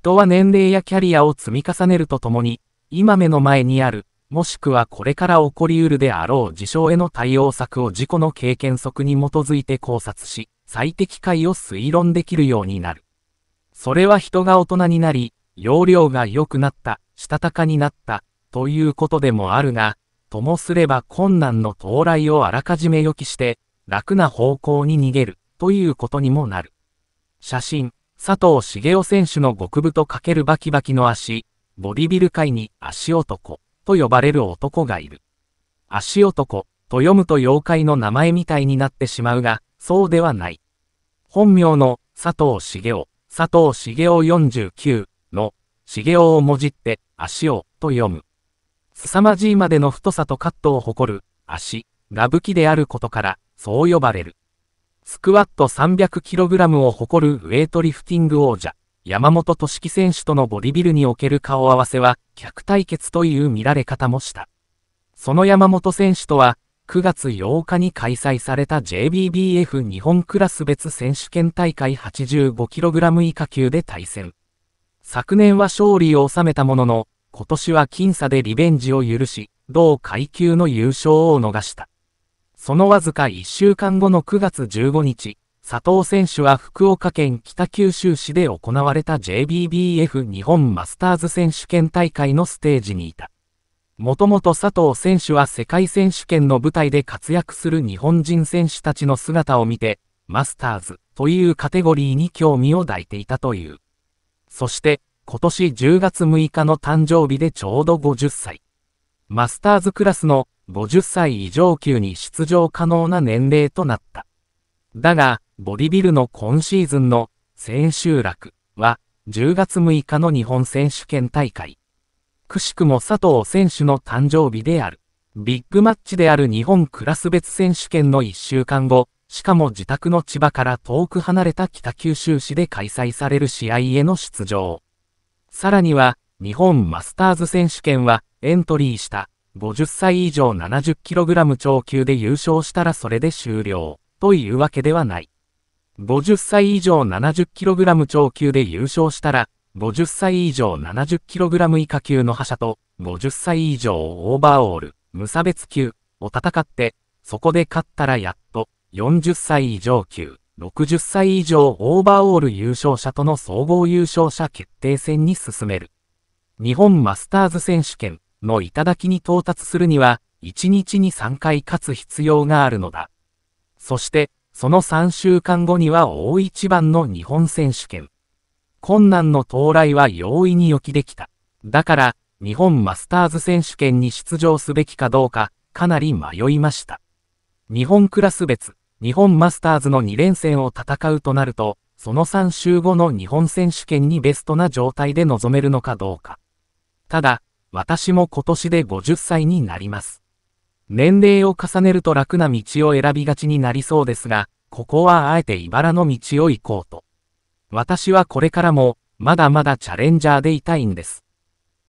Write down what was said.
人は年齢やキャリアを積み重ねるとともに、今目の前にある、もしくはこれから起こりうるであろう事象への対応策を自己の経験則に基づいて考察し、最適解を推論できるようになる。それは人が大人になり、容量が良くなった、したたかになった、ということでもあるが、ともすれば困難の到来をあらかじめ予期して、楽な方向に逃げる、ということにもなる。写真、佐藤茂雄選手の極太るバキバキの足、ボディビル界に足男と呼ばれる男がいる。足男と読むと妖怪の名前みたいになってしまうが、そうではない。本名の佐藤茂雄、佐藤茂雄49の茂雄をもじって足をと読む。凄まじいまでの太さとカットを誇る足が武器であることから、そう呼ばれる。スクワット 300kg を誇るウェイトリフティング王者、山本俊樹選手とのボディビルにおける顔合わせは、客対決という見られ方もした。その山本選手とは、9月8日に開催された JBBF 日本クラス別選手権大会 85kg 以下級で対戦。昨年は勝利を収めたものの、今年は僅差でリベンジを許し、同階級の優勝を逃した。そのわずか1週間後の9月15日、佐藤選手は福岡県北九州市で行われた JBBF 日本マスターズ選手権大会のステージにいた。もともと佐藤選手は世界選手権の舞台で活躍する日本人選手たちの姿を見て、マスターズというカテゴリーに興味を抱いていたという。そして、今年10月6日の誕生日でちょうど50歳。マスターズクラスの50歳以上級に出場可能な年齢となった。だが、ボディビルの今シーズンの千秋楽は10月6日の日本選手権大会。くしくも佐藤選手の誕生日である。ビッグマッチである日本クラス別選手権の1週間後、しかも自宅の千葉から遠く離れた北九州市で開催される試合への出場。さらには、日本マスターズ選手権はエントリーした50歳以上 70kg 超級で優勝したらそれで終了というわけではない。50歳以上 70kg 超級で優勝したら、50歳以上 70kg 以下級の覇者と、50歳以上オーバーオール、無差別級を戦って、そこで勝ったらやっと、40歳以上級、60歳以上オーバーオール優勝者との総合優勝者決定戦に進める。日本マスターズ選手権の頂に到達するには、1日に3回勝つ必要があるのだ。そして、その3週間後には大一番の日本選手権。困難の到来は容易に予期できた。だから、日本マスターズ選手権に出場すべきかどうか、かなり迷いました。日本クラス別、日本マスターズの2連戦を戦うとなると、その3週後の日本選手権にベストな状態で臨めるのかどうか。ただ、私も今年で50歳になります。年齢を重ねると楽な道を選びがちになりそうですが、ここはあえて茨の道を行こうと。私はこれからも、まだまだチャレンジャーでいたいんです。